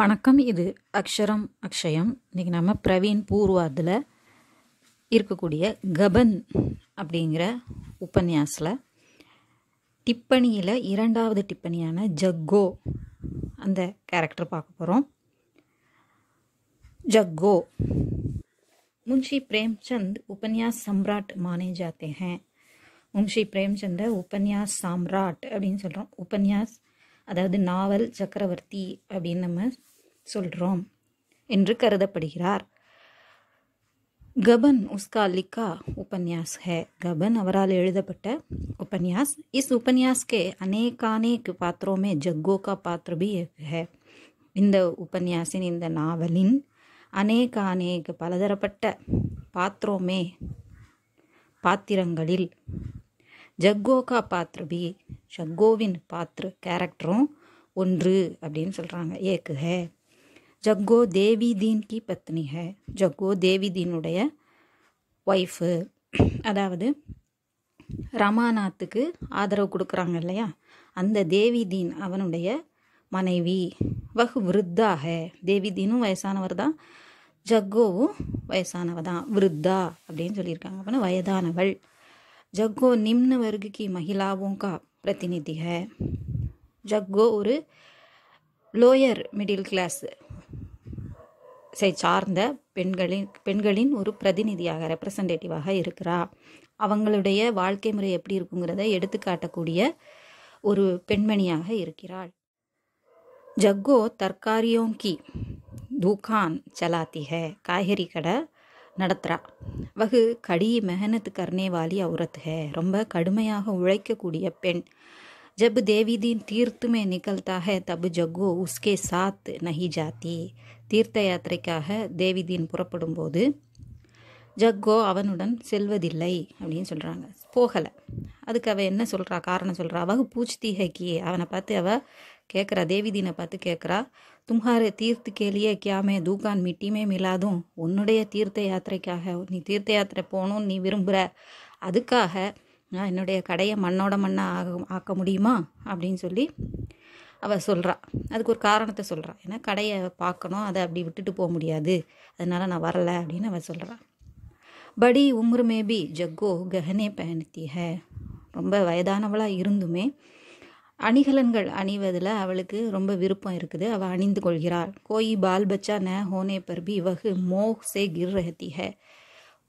வணக்கம் இது அக்ஷரம் அக்ஷயம் இன்றைக்கி நம்ம பிரவீன் பூர்வாதில் இருக்கக்கூடிய கபன் அப்படிங்கிற உபன்யாஸில் டிப்பணியில் இரண்டாவது டிப்பணியான ஜக்கோ அந்த கேரக்டர் பார்க்க போகிறோம் ஜக்கோ முன்ஷி பிரேம்சந்த் உபன்யாஸ் சம்ராட் மானே जाते முன்ஷி मुंशी प्रेमचंद உபன்யாஸ் சாம்ராட் அப்படின்னு சொல்கிறோம் உபன்யாஸ் அதாவது நாவல் சக்கரவர்த்தி அப்படின்னு நம்ம சொல்கிறோம் என்று கருதப்படுகிறார் கபன் உஸ்கா லிக்கா உபன்யாஸ் ஹே கபன் அவரால் எழுதப்பட்ட உபன்யாஸ் இஸ் உபன்யாஸ்கே அநேகானேக் பாத்திரமே पात्रों பாத்திரபி जग्गो இந்த உபன்யாசின் இந்த நாவலின் அநேகானேக் பலதரப்பட்ட பாத்திரமே பாத்திரங்களில் ஜக்கோகா பாத்ரு பி ஜக்கோவின் பாத்ர கேரக்டரும் ஒன்று அப்படின்னு சொல்கிறாங்க ஏக்கு ஹே ஜக்கோ தேவி தீன் கி பத்னி ஹே ஜக்கோ தேவி தீனுடைய ஒய்ஃபு அதாவது ரமாநாத்துக்கு ஆதரவு கொடுக்குறாங்க இல்லையா அந்த தேவி தீன் அவனுடைய மனைவி வகு விருத்தாக தேவி தீனும் வயசானவர் தான் ஜக்கோவும் வயசானவ தான் விருத்தா அப்படின்னு சொல்லியிருக்காங்க அப்படின்னா வயதானவள் जग्गो निम्न वर्ग की महिलाओं का प्रतिनिधि है जग्गो ஒரு லோயர் மிடில் கிளாஸ் சார்ந்த பெண்களின் பெண்களின் ஒரு பிரதிநிதியாக ரெப்ரசன்டேட்டிவாக இருக்கிறா அவங்களுடைய வாழ்க்கை முறை எப்படி இருக்குங்கிறத எடுத்துக்காட்டக்கூடிய ஒரு பெண்மணியாக இருக்கிறாள் ஜக்கோ தற்காரியோங்கி தூக்கான் சலாத்தி ஹே காய்கறி கடை நடத்துகிறா வகு கடி மெஹனத்து கர்ணேவாலி வாலி அவுரத் ஹே ரொம்ப கடுமையாக உழைக்கக்கூடிய பெண் ஜப் தேவிதீன் தீர்த்துமே நிகழ்த்தாக தபு ஜக்கோ உஸ்கே சாத் நஹி ஜாத்தி தீர்த்த யாத்திரைக்காக தேவிதீன் புறப்படும் போது ஜக்கோ அவனுடன் செல்வதில்லை அப்படின்னு சொல்கிறாங்க போகலை அதுக்கு அவள் என்ன சொல்கிறா காரணம் சொல்கிறா அவகு பூச்சி தீஹக்கி அவனை பார்த்து அவள் கேட்குறா தேவிதீனை பார்த்து கேட்குறா तुम्हारे तीर्थ के लिए क्या मैं தூகான் மிட்டி மே உன்னுடைய தீர்த்த யாத்திரைக்காக நீ தீர்த்த யாத்திரை போகணும்னு நீ விரும்புகிற அதுக்காக நான் என்னுடைய கடையை மண்ணோட மண்ணாக ஆக ஆக்க முடியுமா அப்படின்னு சொல்லி அவள் சொல்கிறா அதுக்கு ஒரு காரணத்தை சொல்கிறா ஏன்னா கடையை பார்க்கணும் அதை அப்படி விட்டுட்டு போக முடியாது அதனால் நான் வரலை அப்படின்னு அவள் சொல்கிறா படி உம்ருமே பி ஜக்கோ கஹனே பயணித்தி ஹே ரொம்ப வயதானவளாக இருந்துமே அணிகலன்கள் அணிவதில் அவளுக்கு ரொம்ப விருப்பம் இருக்குது அவள் அணிந்து கொள்கிறாள் கோயி பால் பச்சா ந ஹோனே பர்பி வகு மோஹ் சே கிர் ரஹத்தி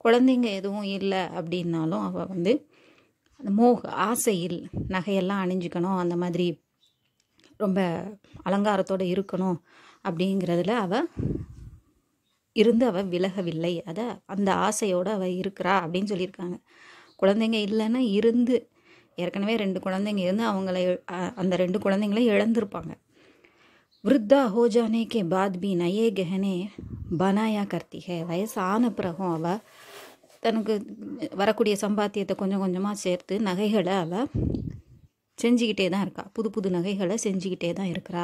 குழந்தைங்க எதுவும் இல்லை அப்படின்னாலும் அவள் வந்து அந்த மோஹ் ஆசையில் நகையெல்லாம் அணிஞ்சிக்கணும் அந்த மாதிரி ரொம்ப அலங்காரத்தோடு இருக்கணும் அப்படிங்கிறதுல அவள் இருந்து அவள் விலகவில்லை அதை அந்த ஆசையோடு அவள் இருக்கிறா அப்படின்னு சொல்லியிருக்காங்க குழந்தைங்க இல்லைன்னா இருந்து ஏற்கனவே ரெண்டு குழந்தைங்க இருந்து அவங்கள அந்த ரெண்டு குழந்தைங்களையும் இழந்திருப்பாங்க விருத்தா ஹோ கே பாத் பி நயே கெஹனே பனாயா கர்த்திகை வயசான பிறகும் அவள் தனக்கு வரக்கூடிய சம்பாத்தியத்தை கொஞ்சம் கொஞ்சமாக சேர்த்து நகைகளை அவள் செஞ்சுக்கிட்டே தான் இருக்கா புது புது நகைகளை செஞ்சுக்கிட்டே தான் இருக்கிறா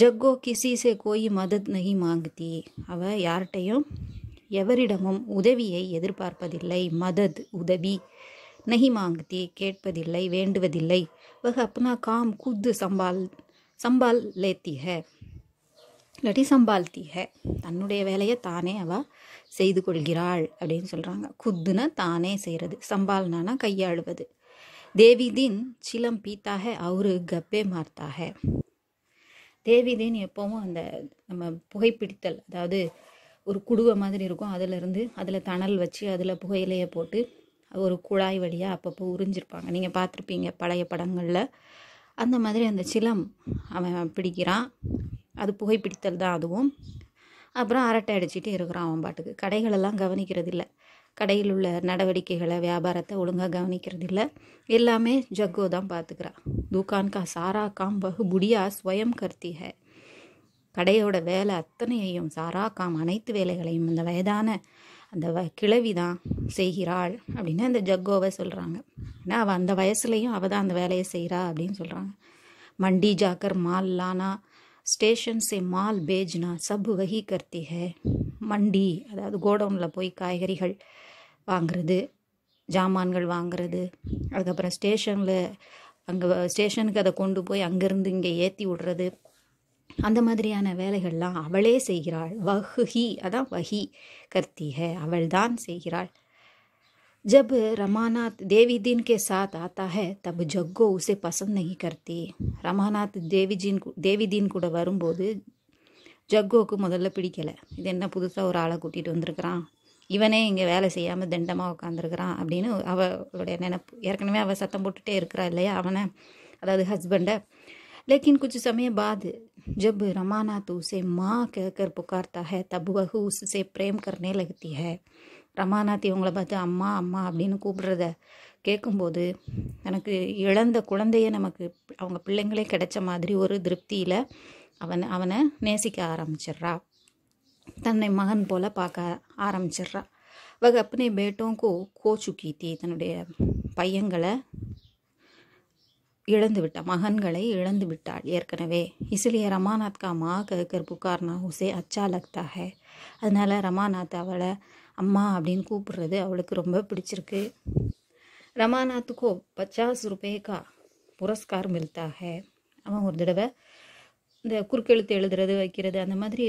ஜக்கோ கிசிசே கோயி மதத் நகி மாங்குதி அவள் யார்கிட்டையும் எவரிடமும் உதவியை எதிர்பார்ப்பதில்லை மதத் உதவி நகி மாங்கதி கேட்பதில்லை வேண்டுவதில்லை वह अपना காம் குத்து சம்பால் சம்பால் लेती இல்லாட்டி சம்பாழ்த்தி தன்னுடைய வேலையை தானே அவ செய்து கொள்கிறாள் அப்படின்னு சொல்கிறாங்க குத்துனா தானே செய்கிறது சம்பால்னானா கையாளுவது தேவி தின் சிலம் பீத்தாக அவரு கப்பே மார்த்தாக தேவி தின் எப்போவும் அந்த நம்ம புகைப்பிடித்தல் அதாவது ஒரு குடுவை மாதிரி இருக்கும் அதிலிருந்து அதில் தணல் வச்சு அதில் புகையிலையை போட்டு ஒரு குழாய் வழியாக அப்பப்போ உறிஞ்சிருப்பாங்க நீங்கள் பார்த்துருப்பீங்க பழைய படங்களில் அந்த மாதிரி அந்த சிலம் அவன் பிடிக்கிறான் அது புகைப்பிடித்தல் தான் அதுவும் அப்புறம் அரட்டை அடிச்சுட்டு இருக்கிறான் அவன் பாட்டுக்கு கடைகளெல்லாம் கவனிக்கிறது இல்லை கடையில் உள்ள நடவடிக்கைகளை வியாபாரத்தை ஒழுங்காக கவனிக்கிறது இல்லை எல்லாமே ஜக்கோ தான் பார்த்துக்கிறான் தூக்கான்கா சாரா காம் பகு புடியா ஸ்வயம் கர்த்தி கடையோட வேலை அத்தனையையும் சாரா காம் அனைத்து வேலைகளையும் இந்த வயதான அந்த வ கிழவி தான் செய்கிறாள் அப்படின்னு அந்த ஜக்கோவை சொல்கிறாங்க ஏன்னா அவள் அந்த வயசுலேயும் அவள் தான் அந்த வேலையை செய்கிறா அப்படின்னு சொல்கிறாங்க மண்டி ஜாக்கர் மால் லானா ஸ்டேஷன் சே மால் பேஜ்னா சப் வகி கர்த்தி ஹே மண்டி அதாவது கோடவுனில் போய் காய்கறிகள் வாங்கிறது ஜாமான்கள் வாங்கிறது அதுக்கப்புறம் ஸ்டேஷனில் அங்கே ஸ்டேஷனுக்கு அதை கொண்டு போய் அங்கேருந்து இங்கே ஏற்றி விடுறது அந்த மாதிரியான வேலைகள்லாம் அவளே செய்கிறாள் வஹுஹி அதான் வஹி கர்த்திக அவள்தான் செய்கிறாள் ஜப் ரமாநாத் தேவிதீன் கே के साथ आता है ஜக்கோ உசே उसे पसंद नहीं ரமாநாத் தேவிஜின் தேவிதீன் தேவி தீன் கூட வரும்போது ஜக்கோவுக்கு முதல்ல பிடிக்கலை இது என்ன புதுசாக ஒரு ஆளை கூட்டிகிட்டு வந்திருக்கிறான் இவனே இங்கே வேலை செய்யாமல் தண்டமாக உட்காந்துருக்கிறான் அப்படின்னு அவளுடைய நினைப்பு ஏற்கனவே அவள் சத்தம் போட்டுகிட்டே இருக்கிறா இல்லையா அவனை அதாவது ஹஸ்பண்டை லேக்கின் குச்சி சமயம் பாது जब रमानाथ उसे माँ कहकर पुकारता है तब बहू उससे प्रेम करने लगती है ரமாநாத் இவங்களை பார்த்து அம்மா அம்மா அப்படின்னு கூப்பிடுறத கேட்கும்போது எனக்கு இழந்த குழந்தைய நமக்கு அவங்க பிள்ளைங்களே கிடைச்ச மாதிரி ஒரு திருப்தியில் அவன் அவனை நேசிக்க ஆரம்பிச்சிடுறா தன்னை மகன் போல் பார்க்க ஆரம்பிச்சிடுறா வக அப்பனே பேட்டோம் கோ கோ தீ தன்னுடைய பையங்களை இழந்துவிட்ட மகன்களை இழந்து விட்டாள் ஏற்கனவே இசிலியே ரமாநாத் கா மா கர் புக்கார்னா உசே அச்சா லக்தா ஹே அதனால் ரமாநாத் அவளை அம்மா அப்படின்னு கூப்பிடுறது அவளுக்கு ரொம்ப பிடிச்சிருக்கு ரமாநாத்துக்கோ பச்சாஸ் ருபேக்கா புரஸ்கார் மில்தா ஹே அவன் ஒரு தடவை இந்த குறுக்கெழுத்து எழுதுறது வைக்கிறது அந்த மாதிரி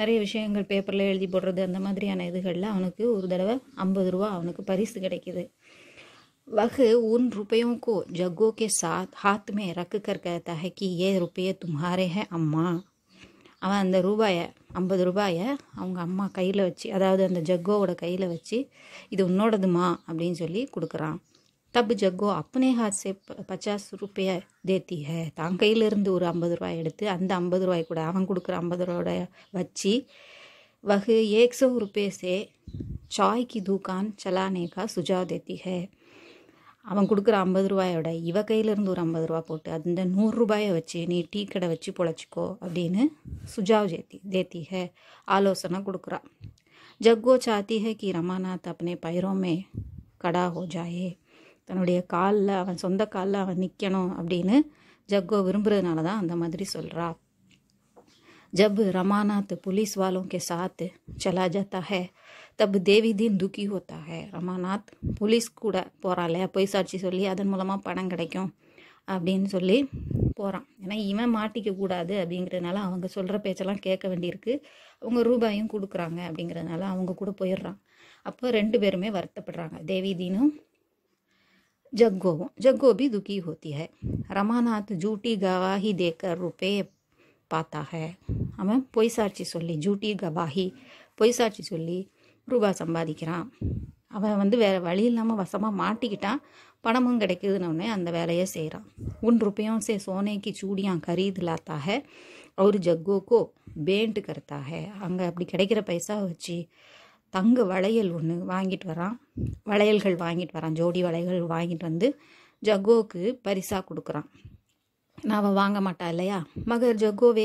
நிறைய விஷயங்கள் பேப்பரில் எழுதி போடுறது அந்த மாதிரியான இதுகளில் அவனுக்கு ஒரு தடவை ஐம்பது ரூபா அவனுக்கு பரிசு கிடைக்கிது वह उन रुपयों को जग्गों के साथ हाथ में रख कर कहता है कि ये रुपये तुम्हारे हैं அம்மா அவன் அந்த ரூபாயை ஐம்பது ரூபாயை அவங்க அம்மா கையில் வச்சு அதாவது அந்த ஜக்கோவோட கையில் வச்சு இது உன்னோடதுமா அப்படின்னு சொல்லி கொடுக்குறான் தப்பு ஜக்கோ अपने हाथ से पचास रुपया देती है தான் கையிலிருந்து ஒரு ஐம்பது ரூபாய் எடுத்து அந்த ஐம்பது ரூபாய் கூட அவன் கொடுக்குற ஐம்பது ரூபாயோட வச்சு வகு एक सौ रुपये से चाय की दुकान चलाने का सुझाव அவன் கொடுக்குற ஐம்பது ரூபாயோட இவ கையிலேருந்து ஒரு ஐம்பது ரூபா போட்டு அந்த நூறுரூபாயை வச்சு நீ டீ கடை வச்சு பொழைச்சிக்கோ அப்படின்னு சுஜாவ் ஜேத்தி தேத்தி ஹே ஆலோசனை கொடுக்குறான் ஜக்கோ சாத்தி கி ரமாநாத் அப்பனே பயிரோமே கடா ஹோ ஜாயே தன்னுடைய காலில் அவன் சொந்த காலில் அவன் நிற்கணும் அப்படின்னு ஜக்கோ விரும்புகிறதுனால தான் அந்த மாதிரி சொல்கிறா ஜப் ரமாநாத் புலீஸ் வாலும் கே சாத்து சலா ஜாத்தா தப்பு தேவிதீன் துக்கி ஹோத்தாக ரமாநாத் போலீஸ் கூட போகிறாள் இல்லையா பொய் சாட்சி சொல்லி அதன் மூலமாக பணம் கிடைக்கும் அப்படின்னு சொல்லி போகிறான் ஏன்னா இவன் மாட்டிக்க கூடாது அப்படிங்கிறதுனால அவங்க சொல்கிற பேச்செல்லாம் கேட்க வேண்டியிருக்கு அவங்க ரூபாயும் கொடுக்குறாங்க அப்படிங்கிறதுனால அவங்க கூட போயிடுறான் அப்போ ரெண்டு பேருமே வருத்தப்படுறாங்க தேவிதீனும் जग्गो जग्गो भी दुखी होती है रमानाथ झूठी गवाही देकर रुपये पाता है அவன் பொய் சாட்சி சொல்லி ஜூட்டி கவாஹி பொய் சாட்சி சொல்லி ரூபா சம்பாதிக்கிறான் அவன் வந்து வேறு வழி இல்லாமல் வசமாக மாட்டிக்கிட்டான் பணமும் கிடைக்குதுன்னொடனே அந்த வேலையை செய்கிறான் உன் ருப்பையும் சே சோனைக்கு சூடியான் கரீதுலாத்தாக அவர் ஜக்கோக்கோ பேண்ட் கருத்தாக அங்கே அப்படி கிடைக்கிற பைசா வச்சு தங்க வளையல் ஒன்று வாங்கிட்டு வரான் வளையல்கள் வாங்கிட்டு வரான் ஜோடி வளையல்கள் வாங்கிட்டு வந்து ஜக்கோவுக்கு பரிசாக கொடுக்குறான் நான் அவள் வாங்க மாட்டா இல்லையா மகர் ஜக்கோவே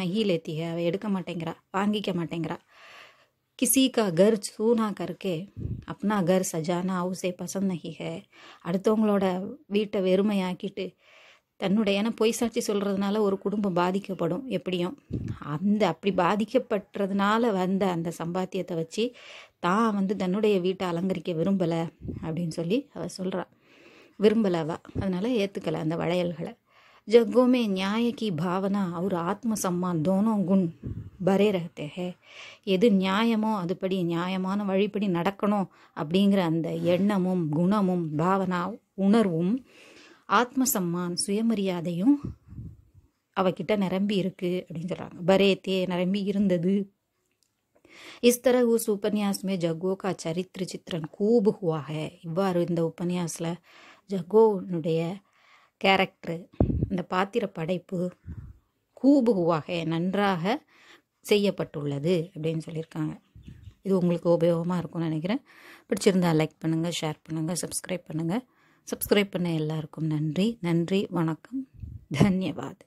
நகியில் ஏற்றிக அவள் எடுக்க மாட்டேங்கிறா வாங்கிக்க மாட்டேங்கிறா किसी का घर சூனா கருக்கே அப்னா கர் சஜானா ஹவுஸே பசந்த் நகி ஹே அடுத்தவங்களோட வீட்டை வெறுமையாக்கிட்டு தன்னுடைய ஏன்னா பொய் சாட்சி சொல்கிறதுனால ஒரு குடும்பம் பாதிக்கப்படும் எப்படியும் அந்த அப்படி பாதிக்கப்பட்டதுனால வந்த அந்த சம்பாத்தியத்தை வச்சு தான் வந்து தன்னுடைய வீட்டை அலங்கரிக்க விரும்பலை அப்படின்னு சொல்லி அவள் சொல்கிறாள் விரும்பலவா அதனால் ஏற்றுக்கலை அந்த வளையல்களை जगों में न्याय की भावना और ஆத்மசம்மான் தோனோ குண் பரே ரகத்தே ஹே எது நியாயமோ அதுபடி நியாயமான வழிப்படி நடக்கணும் அப்படிங்கிற அந்த எண்ணமும் குணமும் பாவனா உணர்வும் ஆத்மசம்மான் சுயமரியாதையும் அவகிட்ட நிரம்பி இருக்கு அப்படின்னு சொல்கிறாங்க பரே நிரம்பி இருந்தது இஸ் தர உஸ் உபன்யாஸ் ஜகோ கா சரித்திர சித்திரன் கூபுகுவாக இவ்வாறு இந்த உபன்யாஸில் ஜகோனுடைய கேரக்டரு இந்த பாத்திர படைப்பு கூபுகுவாக நன்றாக செய்யப்பட்டுள்ளது அப்படின்னு சொல்லியிருக்காங்க இது உங்களுக்கு உபயோகமாக இருக்கும்னு நினைக்கிறேன் பிடிச்சிருந்தா லைக் பண்ணுங்கள் ஷேர் பண்ணுங்கள் சப்ஸ்கிரைப் பண்ணுங்கள் சப்ஸ்கிரைப் பண்ண எல்லாருக்கும் நன்றி நன்றி வணக்கம் தன்யவாத்